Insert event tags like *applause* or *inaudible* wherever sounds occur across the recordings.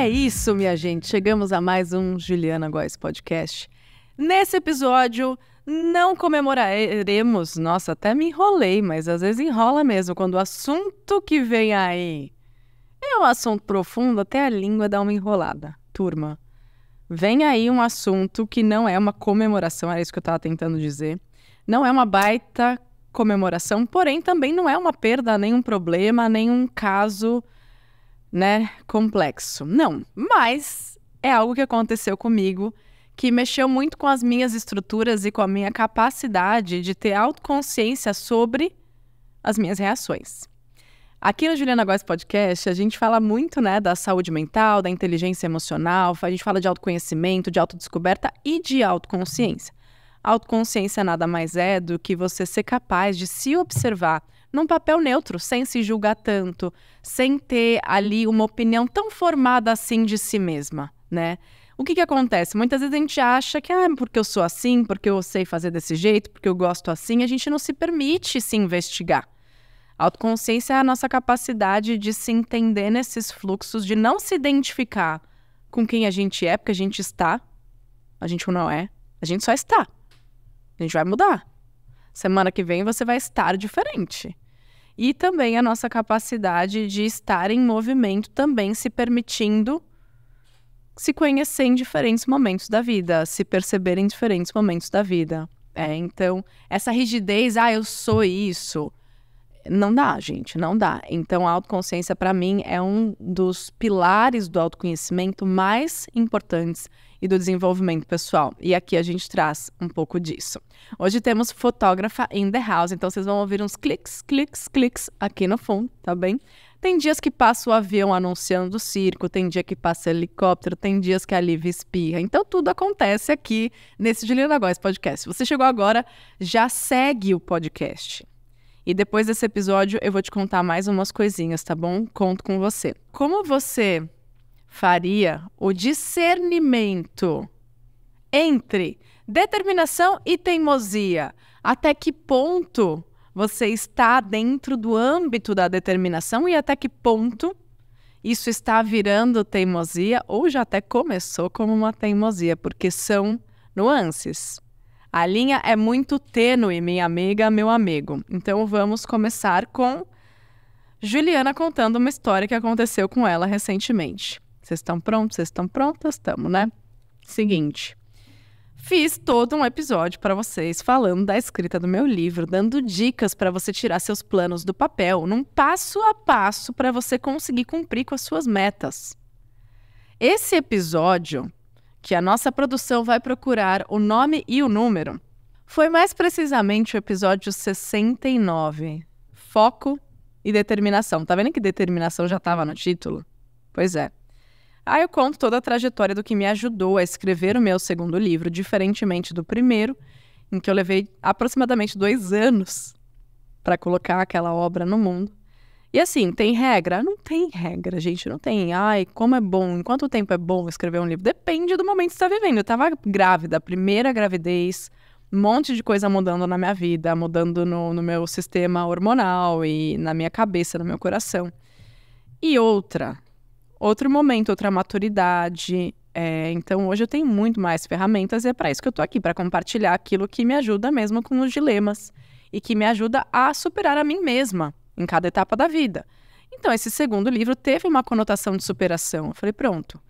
É isso, minha gente. Chegamos a mais um Juliana Góes Podcast. Nesse episódio, não comemoraremos. Nossa, até me enrolei, mas às vezes enrola mesmo quando o assunto que vem aí é um assunto profundo, até a língua dá uma enrolada. Turma, vem aí um assunto que não é uma comemoração, era isso que eu estava tentando dizer. Não é uma baita comemoração, porém também não é uma perda, nenhum problema, nenhum caso né, complexo. Não, mas é algo que aconteceu comigo que mexeu muito com as minhas estruturas e com a minha capacidade de ter autoconsciência sobre as minhas reações. Aqui no Juliana Góes Podcast, a gente fala muito né, da saúde mental, da inteligência emocional, a gente fala de autoconhecimento, de autodescoberta e de autoconsciência. Autoconsciência nada mais é do que você ser capaz de se observar num papel neutro, sem se julgar tanto, sem ter ali uma opinião tão formada assim de si mesma, né? O que, que acontece? Muitas vezes a gente acha que ah, porque eu sou assim, porque eu sei fazer desse jeito, porque eu gosto assim, a gente não se permite se investigar. A autoconsciência é a nossa capacidade de se entender nesses fluxos, de não se identificar com quem a gente é, porque a gente está, a gente não é, a gente só está. A gente vai mudar. Semana que vem você vai estar diferente e também a nossa capacidade de estar em movimento, também se permitindo se conhecer em diferentes momentos da vida, se perceber em diferentes momentos da vida. É, então, essa rigidez, ah, eu sou isso, não dá, gente, não dá. Então, a autoconsciência, para mim, é um dos pilares do autoconhecimento mais importantes e do desenvolvimento pessoal. E aqui a gente traz um pouco disso. Hoje temos fotógrafa in the house, então vocês vão ouvir uns cliques, cliques, cliques aqui no fundo, tá bem? Tem dias que passa o avião anunciando o circo, tem dia que passa helicóptero, tem dias que a Liv espirra. Então tudo acontece aqui nesse Juliana Góes Podcast. Se você chegou agora, já segue o podcast e depois desse episódio eu vou te contar mais umas coisinhas, tá bom? Conto com você. Como você faria o discernimento entre determinação e teimosia? Até que ponto você está dentro do âmbito da determinação e até que ponto isso está virando teimosia ou já até começou como uma teimosia, porque são nuances. A linha é muito tênue, minha amiga, meu amigo. Então vamos começar com Juliana contando uma história que aconteceu com ela recentemente. Vocês estão prontos? Vocês estão prontas? Estamos, né? Seguinte. Fiz todo um episódio para vocês falando da escrita do meu livro, dando dicas para você tirar seus planos do papel, num passo a passo para você conseguir cumprir com as suas metas. Esse episódio que a nossa produção vai procurar o nome e o número, foi mais precisamente o episódio 69, Foco e Determinação. Tá vendo que determinação já estava no título? Pois é. Aí eu conto toda a trajetória do que me ajudou a escrever o meu segundo livro, diferentemente do primeiro, em que eu levei aproximadamente dois anos para colocar aquela obra no mundo. E assim, tem regra? Não tem regra, gente. Não tem. Ai, como é bom. Em quanto tempo é bom escrever um livro? Depende do momento que você está vivendo. Eu estava grávida, primeira gravidez, um monte de coisa mudando na minha vida, mudando no, no meu sistema hormonal e na minha cabeça, no meu coração. E outra, outro momento, outra maturidade. É, então hoje eu tenho muito mais ferramentas e é para isso que eu estou aqui, para compartilhar aquilo que me ajuda mesmo com os dilemas e que me ajuda a superar a mim mesma em cada etapa da vida. Então, esse segundo livro teve uma conotação de superação. Eu falei, pronto,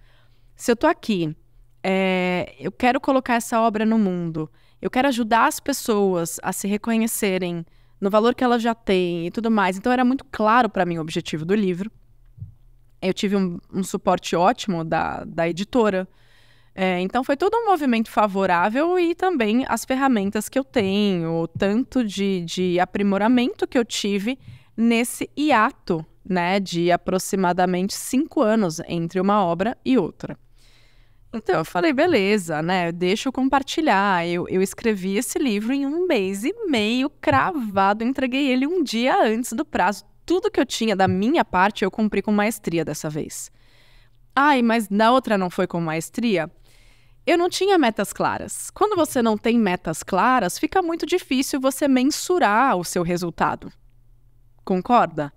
se eu estou aqui, é, eu quero colocar essa obra no mundo, eu quero ajudar as pessoas a se reconhecerem no valor que elas já têm e tudo mais. Então, era muito claro para mim o objetivo do livro. Eu tive um, um suporte ótimo da, da editora. É, então, foi todo um movimento favorável e também as ferramentas que eu tenho, o tanto de, de aprimoramento que eu tive nesse hiato né, de aproximadamente cinco anos entre uma obra e outra. Então eu falei, beleza, né? Deixa eu compartilhar. Eu, eu escrevi esse livro em um mês e meio, cravado. Entreguei ele um dia antes do prazo. Tudo que eu tinha da minha parte eu cumpri com maestria dessa vez. Ai, mas na outra não foi com maestria? Eu não tinha metas claras. Quando você não tem metas claras, fica muito difícil você mensurar o seu resultado. Concorda?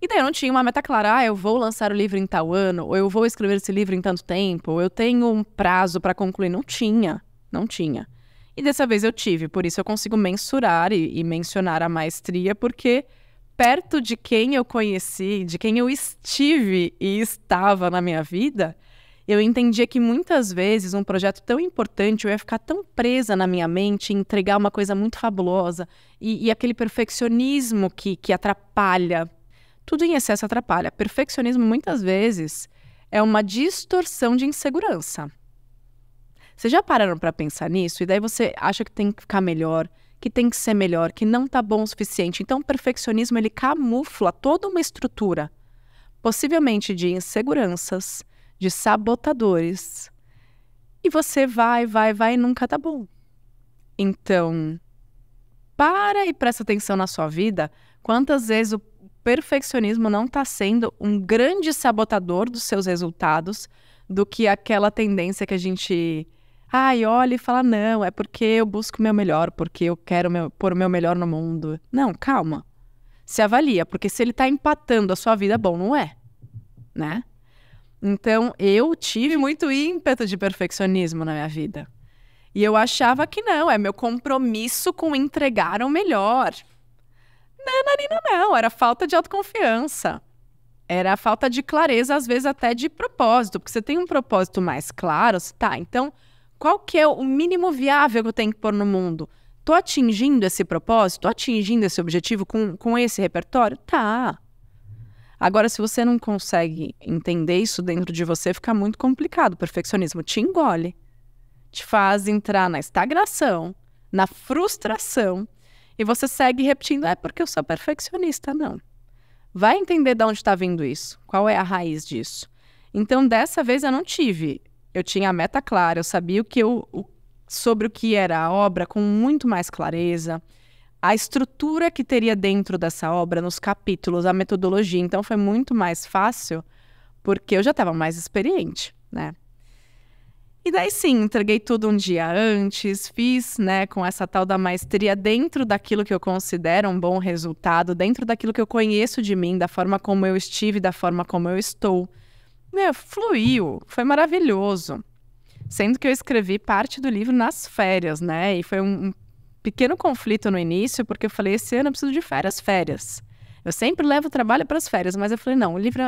E daí eu não tinha uma meta clara, ah, eu vou lançar o livro em tal ano, ou eu vou escrever esse livro em tanto tempo, ou eu tenho um prazo para concluir. Não tinha, não tinha. E dessa vez eu tive, por isso eu consigo mensurar e, e mencionar a maestria, porque perto de quem eu conheci, de quem eu estive e estava na minha vida, eu entendia que muitas vezes um projeto tão importante eu ia ficar tão presa na minha mente, entregar uma coisa muito fabulosa e, e aquele perfeccionismo que, que atrapalha. Tudo em excesso atrapalha. Perfeccionismo muitas vezes é uma distorção de insegurança. Vocês já pararam para pensar nisso? E daí você acha que tem que ficar melhor, que tem que ser melhor, que não tá bom o suficiente. Então, o perfeccionismo ele camufla toda uma estrutura, possivelmente de inseguranças, de sabotadores. E você vai, vai, vai e nunca tá bom. Então, para e presta atenção na sua vida, quantas vezes o perfeccionismo não está sendo um grande sabotador dos seus resultados do que aquela tendência que a gente ai, olha e fala, não, é porque eu busco o meu melhor, porque eu quero meu, pôr o meu melhor no mundo. Não, calma. Se avalia, porque se ele está empatando a sua vida, bom, não é, né? Então, eu tive muito ímpeto de perfeccionismo na minha vida. E eu achava que não, é meu compromisso com entregar o melhor. Narina, não, era falta de autoconfiança. Era falta de clareza, às vezes até de propósito, porque você tem um propósito mais claro, tá, então qual que é o mínimo viável que eu tenho que pôr no mundo? Tô atingindo esse propósito? Tô atingindo esse objetivo com, com esse repertório? Tá. Agora, se você não consegue entender isso dentro de você, fica muito complicado. O perfeccionismo te engole, te faz entrar na estagnação, na frustração, e você segue repetindo: é porque eu sou perfeccionista. Não. Vai entender de onde está vindo isso, qual é a raiz disso. Então, dessa vez eu não tive. Eu tinha a meta clara, eu sabia o que eu, o, sobre o que era a obra com muito mais clareza a estrutura que teria dentro dessa obra, nos capítulos, a metodologia. Então foi muito mais fácil, porque eu já estava mais experiente, né? E daí sim, entreguei tudo um dia antes, fiz, né, com essa tal da maestria dentro daquilo que eu considero um bom resultado, dentro daquilo que eu conheço de mim, da forma como eu estive, da forma como eu estou. Meu, fluiu, foi maravilhoso. Sendo que eu escrevi parte do livro nas férias, né? E foi um, pequeno conflito no início, porque eu falei, esse ano eu preciso de férias, férias. Eu sempre levo o trabalho para as férias, mas eu falei, não, o livro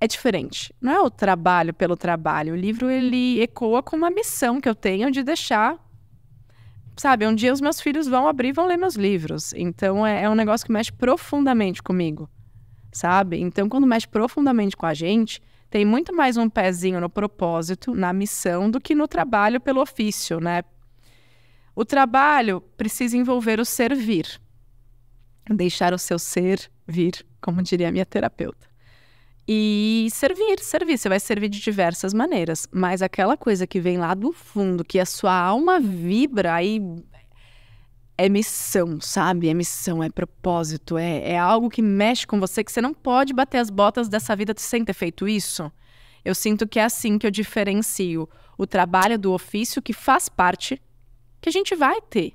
é diferente. Não é o trabalho pelo trabalho. O livro, ele ecoa com uma missão que eu tenho de deixar... Sabe, um dia os meus filhos vão abrir e vão ler meus livros. Então, é, é um negócio que mexe profundamente comigo, sabe? Então, quando mexe profundamente com a gente, tem muito mais um pezinho no propósito, na missão, do que no trabalho pelo ofício, né? O trabalho precisa envolver o servir, deixar o seu ser vir, como diria a minha terapeuta. E servir, servir. Você vai servir de diversas maneiras, mas aquela coisa que vem lá do fundo, que a sua alma vibra, aí é missão, sabe? É missão, é propósito, é, é algo que mexe com você, que você não pode bater as botas dessa vida sem ter feito isso. Eu sinto que é assim que eu diferencio o trabalho do ofício, que faz parte que a gente vai ter.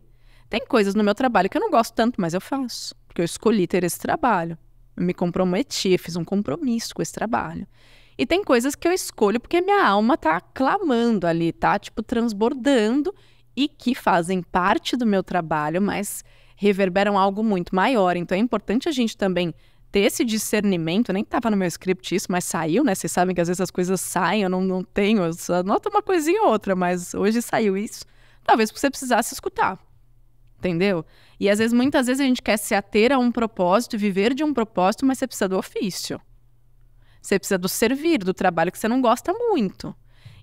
Tem coisas no meu trabalho que eu não gosto tanto, mas eu faço, porque eu escolhi ter esse trabalho. Eu me comprometi, fiz um compromisso com esse trabalho. E tem coisas que eu escolho porque minha alma tá clamando ali, tá tipo transbordando e que fazem parte do meu trabalho, mas reverberam algo muito maior. Então é importante a gente também ter esse discernimento, nem estava no meu script isso, mas saiu, né? Vocês sabem que às vezes as coisas saem, eu não, não tenho, eu só anoto uma coisinha ou outra, mas hoje saiu isso. Talvez você precisasse escutar. Entendeu? E às vezes, muitas vezes, a gente quer se ater a um propósito, viver de um propósito, mas você precisa do ofício. Você precisa do servir, do trabalho que você não gosta muito.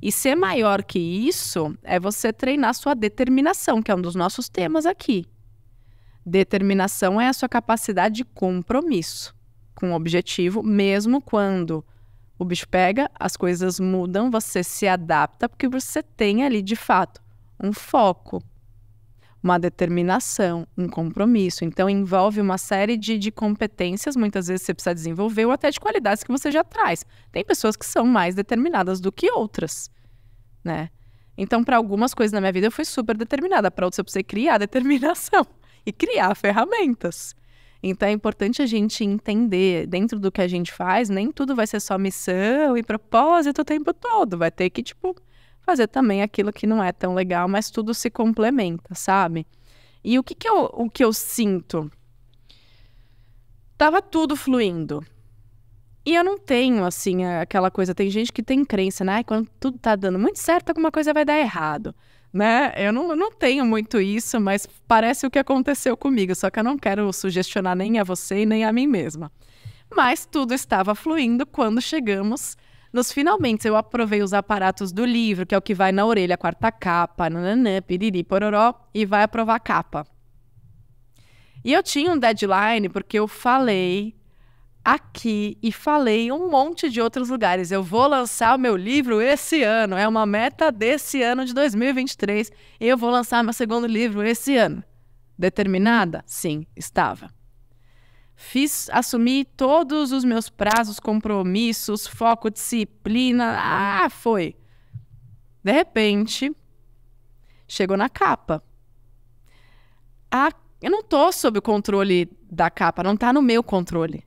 E ser maior que isso é você treinar sua determinação, que é um dos nossos temas aqui. Determinação é a sua capacidade de compromisso com o objetivo, mesmo quando o bicho pega, as coisas mudam, você se adapta, porque você tem ali de fato um foco, uma determinação, um compromisso. Então, envolve uma série de, de competências, muitas vezes você precisa desenvolver, ou até de qualidades que você já traz. Tem pessoas que são mais determinadas do que outras, né? Então, para algumas coisas na minha vida, eu fui super determinada. Para outras, eu precisei criar *laughs* determinação e criar ferramentas. Então, é importante a gente entender, dentro do que a gente faz, nem tudo vai ser só missão e propósito o tempo todo. Vai ter que, tipo, fazer também aquilo que não é tão legal, mas tudo se complementa, sabe? E o que, que, eu, o que eu sinto? Tava tudo fluindo. E eu não tenho, assim, aquela coisa. Tem gente que tem crença, né? quando tudo tá dando muito certo, alguma coisa vai dar errado. Né? Eu não, eu não tenho muito isso, mas parece o que aconteceu comigo. Só que eu não quero sugestionar nem a você e nem a mim mesma. Mas tudo estava fluindo quando chegamos nos finalmente eu aprovei os aparatos do livro, que é o que vai na orelha, quarta capa, nananã, piriri, pororó, e vai aprovar a capa. E eu tinha um deadline porque eu falei aqui e falei um monte de outros lugares. Eu vou lançar o meu livro esse ano, é uma meta desse ano de 2023. Eu vou lançar meu segundo livro esse ano. Determinada? Sim, estava. Fiz assumir todos os meus prazos, compromissos, foco, disciplina. Ah, foi. De repente, chegou na capa. Ah, eu não tô sob o controle da capa, não tá no meu controle.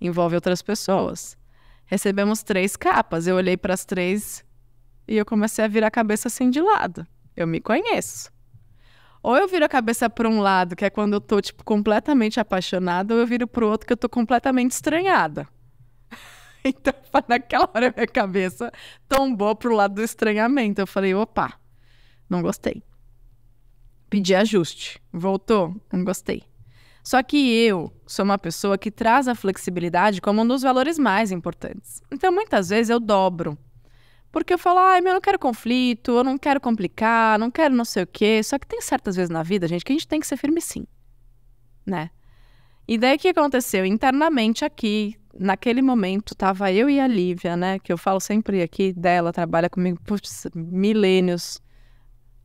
Envolve outras pessoas. Recebemos três capas. Eu olhei para as três e eu comecei a virar a cabeça assim de lado. Eu me conheço. Ou eu viro a cabeça para um lado, que é quando eu tô, tipo, completamente apaixonada, ou eu viro para o outro que eu tô completamente estranhada. *laughs* Então, naquela hora, minha cabeça tombou pro lado do estranhamento. Eu falei, opa, não gostei. Pedi ajuste. Voltou, não gostei. Só que eu sou uma pessoa que traz a flexibilidade como um dos valores mais importantes. Então, muitas vezes eu dobro porque eu falo, ai, ah, meu, eu não quero conflito, eu não quero complicar, não quero não sei o quê. Só que tem certas vezes na vida, gente, que a gente tem que ser firme sim, né? E daí o que aconteceu? Internamente aqui, naquele momento, tava eu e a Lívia, né? Que eu falo sempre aqui dela, trabalha comigo por milênios.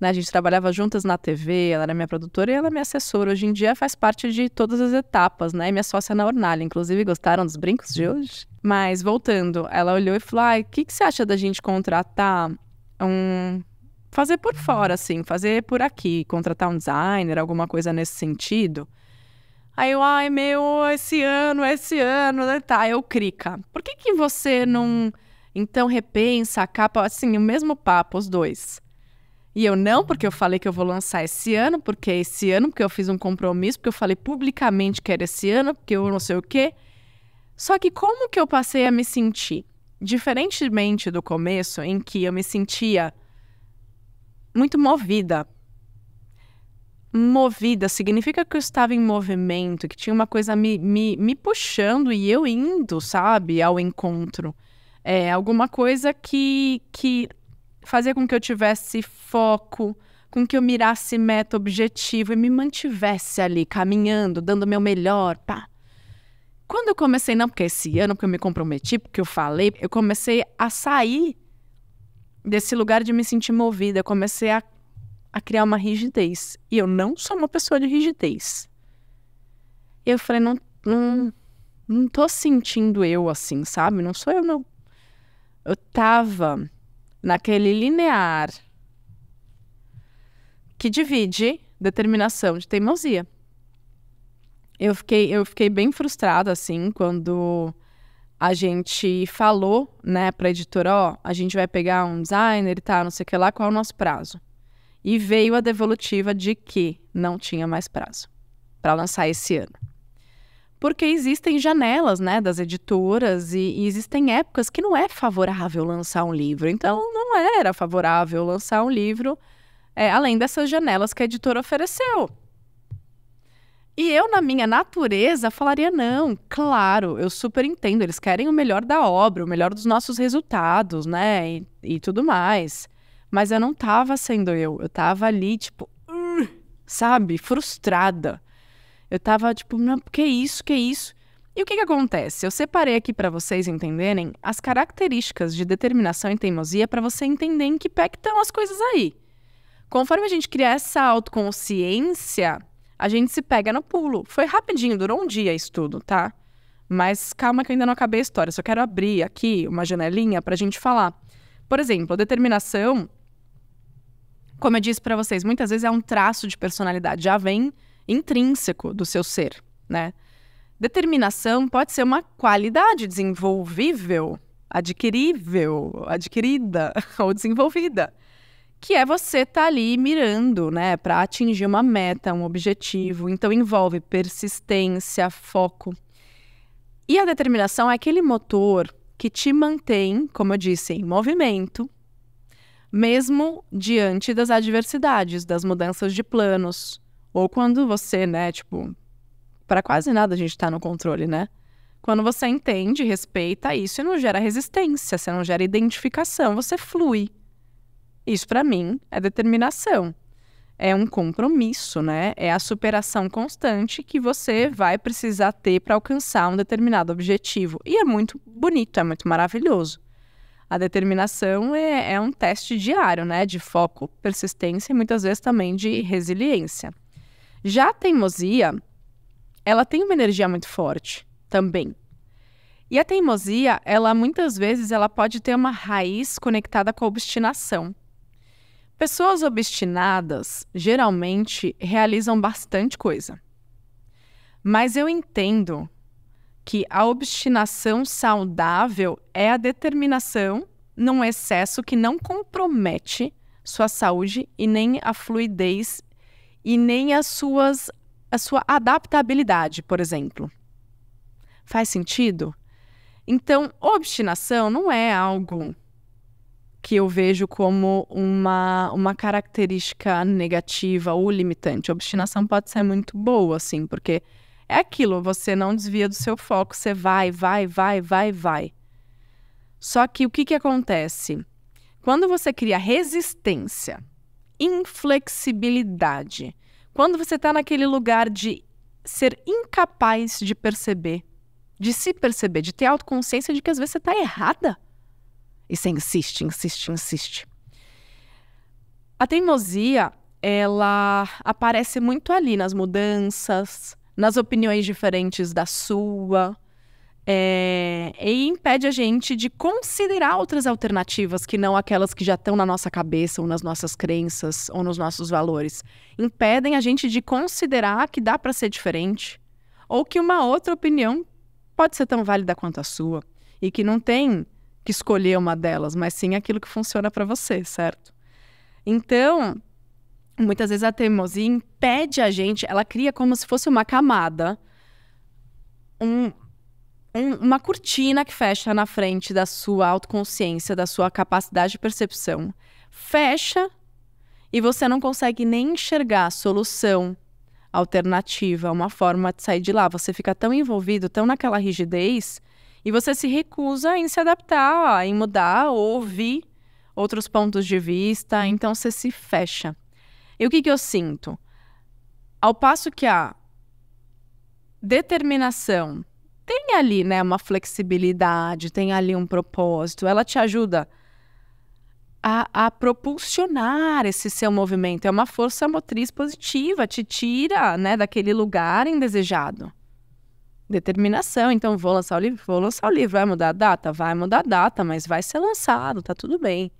Né? A gente trabalhava juntas na TV, ela era minha produtora e ela é minha assessora. Hoje em dia faz parte de todas as etapas, né? E minha sócia é na Ornalha. Inclusive, gostaram dos brincos de hoje? Mas, voltando, ela olhou e falou: ai o que, que você acha da gente contratar um fazer por fora, assim, fazer por aqui, contratar um designer, alguma coisa nesse sentido. Aí eu, ai, meu, esse ano, esse ano, né? tá, eu crica. Por que que você não, então, repensa a capa, assim, o mesmo papo, os dois? E eu não, porque eu falei que eu vou lançar esse ano, porque é esse ano, porque eu fiz um compromisso, porque eu falei publicamente que era esse ano, porque eu não sei o quê. Só que como que eu passei a me sentir? Diferentemente do começo, em que eu me sentia muito movida. Movida significa que eu estava em movimento, que tinha uma coisa me, me, me puxando e eu indo, sabe, ao encontro. É alguma coisa que, que fazia com que eu tivesse foco, com que eu mirasse meta, objetivo e me mantivesse ali caminhando, dando o meu melhor, pá. Quando eu comecei, não porque esse ano, porque eu me comprometi, porque eu falei, eu comecei a sair desse lugar de me sentir movida, eu comecei a, a criar uma rigidez. E eu não sou uma pessoa de rigidez. E eu falei, não, não, não tô sentindo eu assim, sabe? Não sou eu, não. Eu tava naquele linear que divide determinação de teimosia. Eu fiquei, eu fiquei bem frustrada, assim, quando a gente falou, né, pra editora, ó, a gente vai pegar um designer e tá, tal, não sei o que lá, qual é o nosso prazo? E veio a devolutiva de que não tinha mais prazo para lançar esse ano porque existem janelas, né, das editoras e, e, existem épocas que não é favorável lançar um livro. Então, não era favorável lançar um livro é, além dessas janelas que a editora ofereceu. E eu, na minha natureza, falaria: não, claro, eu super entendo, eles querem o melhor da obra, o melhor dos nossos resultados, né? E, e tudo mais. Mas eu não tava sendo eu, eu tava ali, tipo, uh, sabe, frustrada eu tava tipo, não, que isso, que isso? E o que, que acontece? Eu separei aqui para vocês entenderem as características de determinação e teimosia para você entender em que pé que estão as coisas aí. Conforme a gente cria essa autoconsciência, a gente se pega no pulo. Foi rapidinho, durou um dia isso tudo, tá? Mas calma que eu ainda não acabei a história. Só quero abrir aqui uma janelinha para a gente falar. Por exemplo, determinação, como eu disse para vocês, muitas vezes é um traço de personalidade. Já vem intrínseco do seu ser, né? Determinação pode ser uma qualidade desenvolvível, adquirível, adquirida *laughs* ou desenvolvida, que é você estar tá ali mirando, né, para atingir uma meta, um objetivo. Então envolve persistência, foco. E a determinação é aquele motor que te mantém, como eu disse, em movimento, mesmo diante das adversidades, das mudanças de planos, ou quando você, né, tipo, para quase nada a gente tá no controle, né? Quando você entende, respeita isso e não gera resistência, você não gera identificação, você flui. Isso para mim é determinação. É um compromisso, né? É a superação constante que você vai precisar ter para alcançar um determinado objetivo. E é muito bonito, é muito maravilhoso. A determinação é, é um teste diário, né? De foco, persistência e muitas vezes também de resiliência. Já a teimosia, ela tem uma energia muito forte também. E a teimosia, ela muitas vezes ela pode ter uma raiz conectada com a obstinação. Pessoas obstinadas geralmente realizam bastante coisa. Mas eu entendo que a obstinação saudável é a determinação num excesso que não compromete sua saúde e nem a fluidez e nem as suas a sua adaptabilidade, por exemplo. Faz sentido? Então, obstinação não é algo que eu vejo como uma, uma característica negativa ou limitante. Obstinação pode ser muito boa, assim, porque é aquilo, você não desvia do seu foco, você vai, vai, vai, vai, vai. Só que o que, que acontece? Quando você cria resistência inflexibilidade. Quando você está naquele lugar de ser incapaz de perceber, de se perceber, de ter autoconsciência de que às vezes você está errada. E você insiste, insiste, insiste. A teimosia, ela aparece muito ali nas mudanças, nas opiniões diferentes da sua, é, e impede a gente de considerar outras alternativas que não aquelas que já estão na nossa cabeça, ou nas nossas crenças, ou nos nossos valores. Impedem a gente de considerar que dá para ser diferente, ou que uma outra opinião pode ser tão válida quanto a sua, e que não tem que escolher uma delas, mas sim aquilo que funciona para você, certo? Então, muitas vezes a teimosia impede a gente, ela cria como se fosse uma camada. Um, um, uma cortina que fecha na frente da sua autoconsciência, da sua capacidade de percepção. Fecha e você não consegue nem enxergar a solução alternativa, uma forma de sair de lá. Você fica tão envolvido, tão naquela rigidez, e você se recusa em se adaptar, em mudar, ouvir outros pontos de vista, então você se fecha. E o que, que eu sinto? Ao passo que a determinação tem ali, né, uma flexibilidade, tem ali um propósito. Ela te ajuda a, a propulsionar esse seu movimento. É uma força motriz positiva, te tira, né, daquele lugar indesejado. Determinação, então vou lançar o livro, vou lançar o livro, vai mudar a data? Vai mudar a data, mas vai ser lançado, tá tudo bem.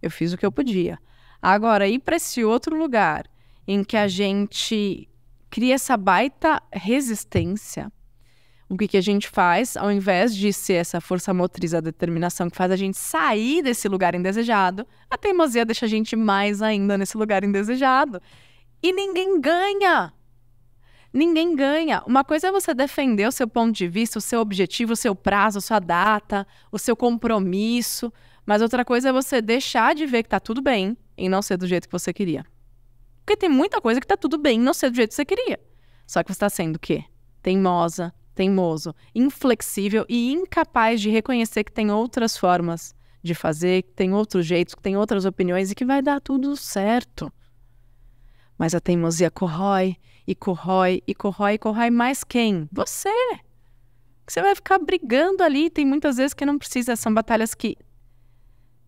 Eu fiz o que eu podia. Agora, ir para esse outro lugar em que a gente cria essa baita resistência o que, que a gente faz, ao invés de ser essa força motriz, a determinação que faz a gente sair desse lugar indesejado, a teimosia deixa a gente mais ainda nesse lugar indesejado. E ninguém ganha. Ninguém ganha. Uma coisa é você defender o seu ponto de vista, o seu objetivo, o seu prazo, a sua data, o seu compromisso. Mas outra coisa é você deixar de ver que tá tudo bem em não ser do jeito que você queria. Porque tem muita coisa que tá tudo bem em não ser do jeito que você queria. Só que você está sendo o quê? Teimosa, teimoso, inflexível e incapaz de reconhecer que tem outras formas de fazer, que tem outros jeitos, que tem outras opiniões e que vai dar tudo certo. Mas a teimosia corrói e corrói e corrói e corrói mais quem? Você! Você vai ficar brigando ali. Tem muitas vezes que não precisa, são batalhas que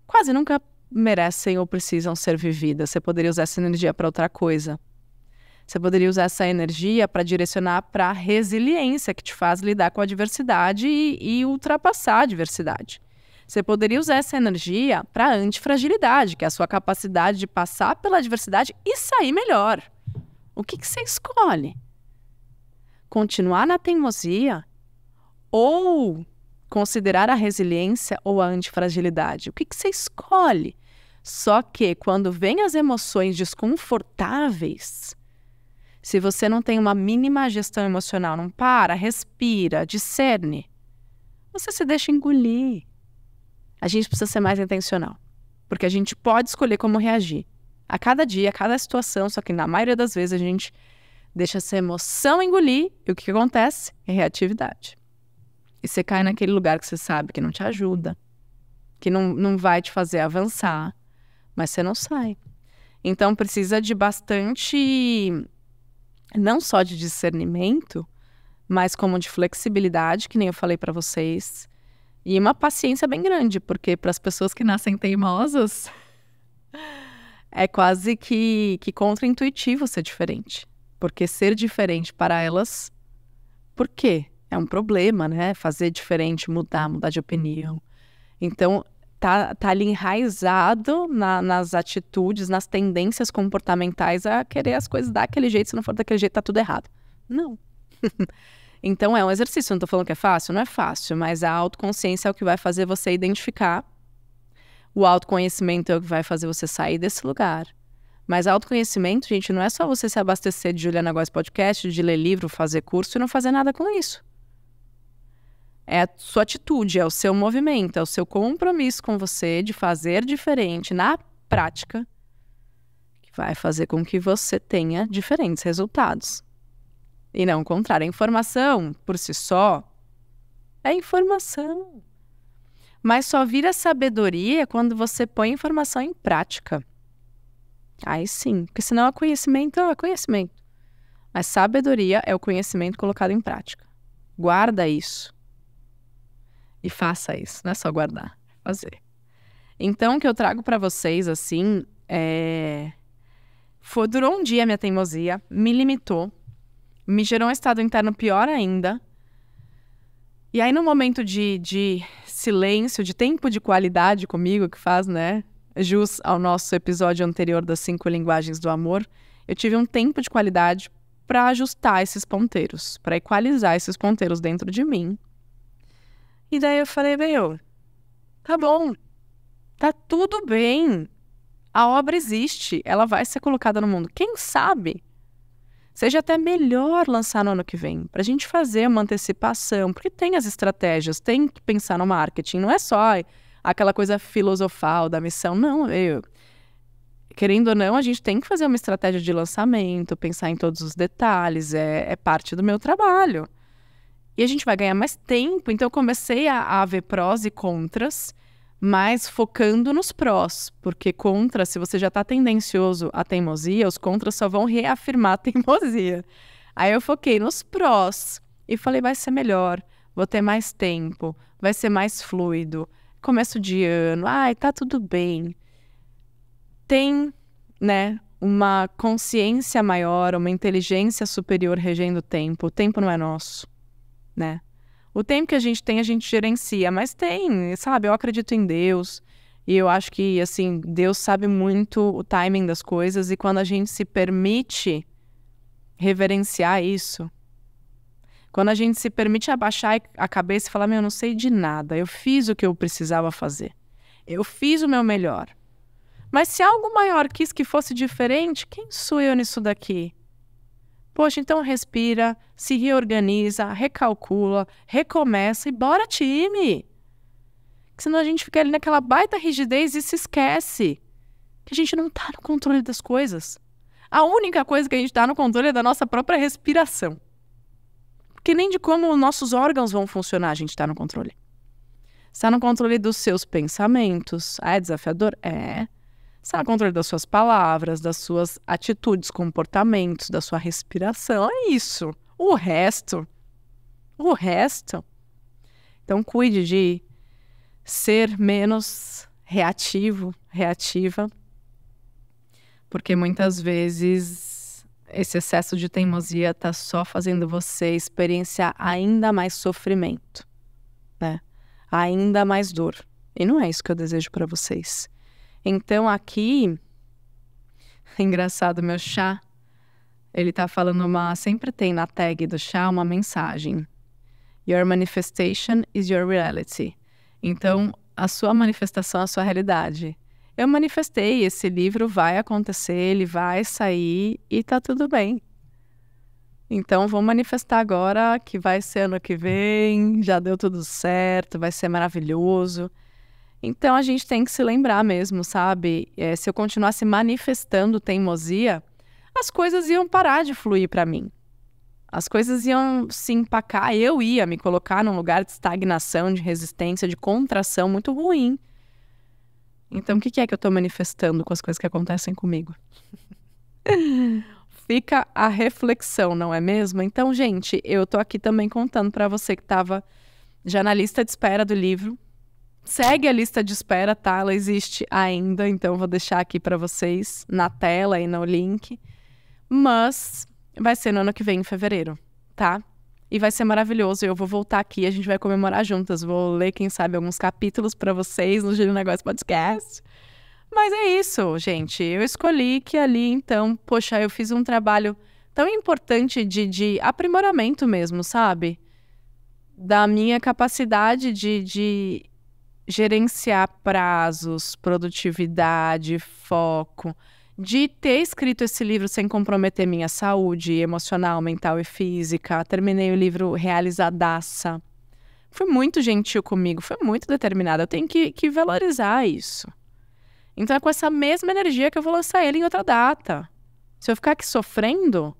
quase nunca merecem ou precisam ser vividas. Você poderia usar essa energia para outra coisa. Você poderia usar essa energia para direcionar para a resiliência, que te faz lidar com a adversidade e, e ultrapassar a adversidade. Você poderia usar essa energia para antifragilidade, que é a sua capacidade de passar pela adversidade e sair melhor. O que, que você escolhe? Continuar na teimosia ou considerar a resiliência ou a antifragilidade? O que, que você escolhe? Só que quando vem as emoções desconfortáveis, se você não tem uma mínima gestão emocional, não para, respira, discerne, você se deixa engolir. A gente precisa ser mais intencional, porque a gente pode escolher como reagir a cada dia, a cada situação, só que na maioria das vezes a gente deixa essa emoção engolir e o que acontece é reatividade. E você cai naquele lugar que você sabe que não te ajuda, que não, não vai te fazer avançar, mas você não sai. Então precisa de bastante não só de discernimento, mas como de flexibilidade, que nem eu falei para vocês, e uma paciência bem grande, porque para as pessoas que nascem teimosas, é quase que, que contraintuitivo ser diferente. Porque ser diferente para elas, por quê? É um problema, né? Fazer diferente, mudar, mudar de opinião. Então, tá, tá ali enraizado na, nas atitudes, nas tendências comportamentais a querer as coisas daquele jeito, se não for daquele jeito, tá tudo errado. Não. *laughs* então é um exercício, não tô falando que é fácil, não é fácil, mas a autoconsciência é o que vai fazer você identificar. O autoconhecimento é o que vai fazer você sair desse lugar. Mas autoconhecimento, gente, não é só você se abastecer de Juliana Góes Podcast, de ler livro, fazer curso e não fazer nada com isso. É a sua atitude, é o seu movimento, é o seu compromisso com você de fazer diferente na prática que vai fazer com que você tenha diferentes resultados. E não o contrário. A informação, por si só, é informação. Mas só vira sabedoria quando você põe a informação em prática. Aí sim, porque senão é conhecimento, é conhecimento. Mas sabedoria é o conhecimento colocado em prática. Guarda isso. E faça isso, não é só guardar, fazer. Então, o que eu trago para vocês, assim, é. Foi, durou um dia a minha teimosia, me limitou, me gerou um estado interno pior ainda. E aí, no momento de, de silêncio, de tempo de qualidade comigo, que faz, né? Jus ao nosso episódio anterior das cinco linguagens do amor, eu tive um tempo de qualidade para ajustar esses ponteiros, para equalizar esses ponteiros dentro de mim e daí eu falei, meu, tá bom, tá tudo bem. A obra existe, ela vai ser colocada no mundo. Quem sabe? Seja até melhor lançar no ano que vem, para a gente fazer uma antecipação, porque tem as estratégias, tem que pensar no marketing, não é só aquela coisa filosofal da missão, não. Eu, querendo ou não, a gente tem que fazer uma estratégia de lançamento, pensar em todos os detalhes, é, é parte do meu trabalho e a gente vai ganhar mais tempo. Então, eu comecei a, a ver prós e contras, mas focando nos prós, porque contra, se você já está tendencioso à teimosia, os contras só vão reafirmar a *laughs* teimosia. Aí eu foquei nos prós e falei: vai ser melhor, vou ter mais tempo, vai ser mais fluido. Começo de ano, ai, tá tudo bem. Tem, né, uma consciência maior, uma inteligência superior regendo o tempo. O tempo não é nosso né? O tempo que a gente tem, a gente gerencia, mas tem, sabe? Eu acredito em Deus. E eu acho que, assim, Deus sabe muito o timing das coisas e quando a gente se permite reverenciar isso, quando a gente se permite abaixar a cabeça e falar: Meu, eu não sei de nada, eu fiz o que eu precisava fazer, eu fiz o meu melhor. Mas se algo maior quis que fosse diferente, quem sou eu nisso daqui? Poxa, então respira, se reorganiza, recalcula, recomeça e bora, time! Porque senão a gente fica ali naquela baita rigidez e se esquece que a gente não está no controle das coisas. A única coisa que a gente está no controle é da nossa própria respiração. Porque nem de como nossos órgãos vão funcionar a gente está no controle. Está no controle dos seus pensamentos. Ah, é desafiador? É. Você controle das suas palavras, das suas atitudes, comportamentos, da sua respiração. É isso. O resto. O resto. Então, cuide de ser menos reativo, reativa, porque muitas vezes esse excesso de teimosia está só fazendo você experienciar ainda mais sofrimento, né? Ainda mais dor. E não é isso que eu desejo para vocês. Então aqui, *laughs* engraçado, meu chá, ele tá falando uma. Sempre tem na tag do chá uma mensagem. Your manifestation is your reality. Então, a sua manifestação é a sua realidade. Eu manifestei, esse livro vai acontecer, ele vai sair e tá tudo bem. Então vou manifestar agora que vai ser ano que vem, já deu tudo certo, vai ser maravilhoso. Então a gente tem que se lembrar mesmo, sabe? É, se eu continuasse manifestando teimosia, as coisas iam parar de fluir para mim. As coisas iam se empacar, eu ia me colocar num lugar de estagnação, de resistência, de contração muito ruim. Então, o que é que eu estou manifestando com as coisas que acontecem comigo? *laughs* Fica a reflexão, não é mesmo? Então, gente, eu estou aqui também contando para você que estava já na lista de espera do livro, segue a lista de espera, tá? Ela existe ainda, então vou deixar aqui para vocês na tela e no link. Mas vai ser no ano que vem, em fevereiro, tá? E vai ser maravilhoso. Eu vou voltar aqui, a gente vai comemorar juntas. Vou ler, quem sabe, alguns capítulos para vocês no Giro Negócio Podcast. Mas é isso, gente. Eu escolhi que ali, então, poxa, eu fiz um trabalho tão importante de, de aprimoramento mesmo, sabe? Da minha capacidade de, de gerenciar prazos, produtividade, foco, de ter escrito esse livro sem comprometer minha saúde emocional, mental e física. Terminei o livro realizadaça. Foi muito gentil comigo, foi muito determinada. Eu tenho que, que valorizar isso. Então é com essa mesma energia que eu vou lançar ele em outra data. Se eu ficar aqui sofrendo,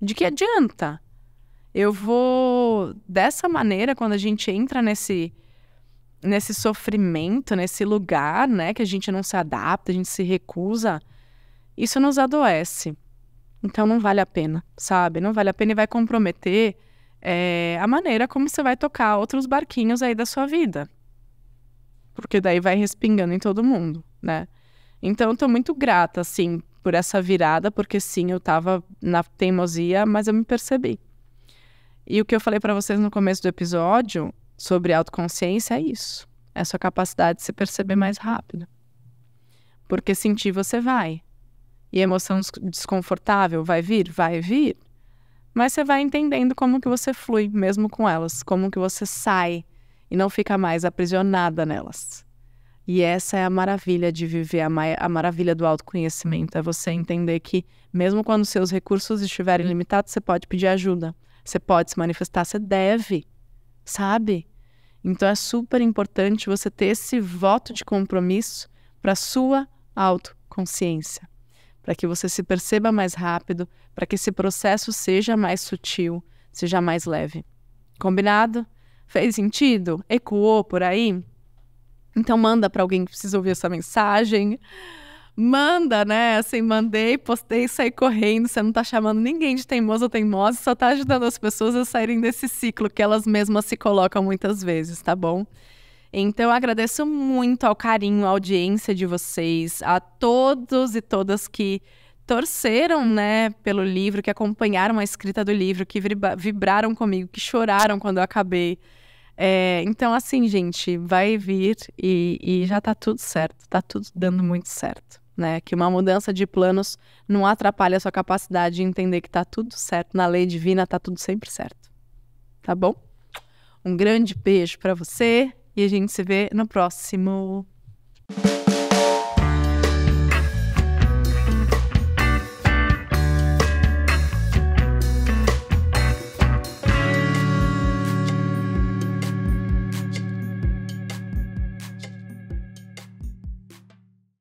de que adianta? Eu vou dessa maneira quando a gente entra nesse nesse sofrimento, nesse lugar, né, que a gente não se adapta, a gente se recusa, isso nos adoece. Então não vale a pena, sabe? Não vale a pena e vai comprometer é, a maneira como você vai tocar outros barquinhos aí da sua vida. Porque daí vai respingando em todo mundo, né? Então eu tô muito grata, assim, por essa virada, porque sim, eu tava na teimosia, mas eu me percebi. E o que eu falei para vocês no começo do episódio sobre autoconsciência é isso. É a sua capacidade de se perceber mais rápido. Porque sentir você vai. E emoção desconfortável vai vir? Vai vir. Mas você vai entendendo como que você flui mesmo com elas, como que você sai e não fica mais aprisionada nelas. E essa é a maravilha de viver, a, ma a maravilha do autoconhecimento. É você entender que, mesmo quando seus recursos estiverem limitados, você pode pedir ajuda. Você pode se manifestar, você deve sabe? Então é super importante você ter esse voto de compromisso para sua autoconsciência, para que você se perceba mais rápido, para que esse processo seja mais sutil, seja mais leve. Combinado? Fez sentido? Ecoou por aí? Então manda para alguém que precisa ouvir essa mensagem manda, né? Assim, mandei, postei, saí correndo. Você não tá chamando ninguém de teimoso ou teimosa, só tá ajudando as pessoas a saírem desse ciclo que elas mesmas se colocam muitas vezes, tá bom? Então, eu agradeço muito ao carinho, à audiência de vocês, a todos e todas que torceram, né, pelo livro, que acompanharam a escrita do livro, que vibraram comigo, que choraram quando eu acabei. É, então, assim, gente, vai vir e, e já tá tudo certo, tá tudo dando muito certo né? Que uma mudança de planos não atrapalha a sua capacidade de entender que tá tudo certo. Na lei divina tá tudo sempre certo. Tá bom? Um grande beijo para você e a gente se vê no próximo.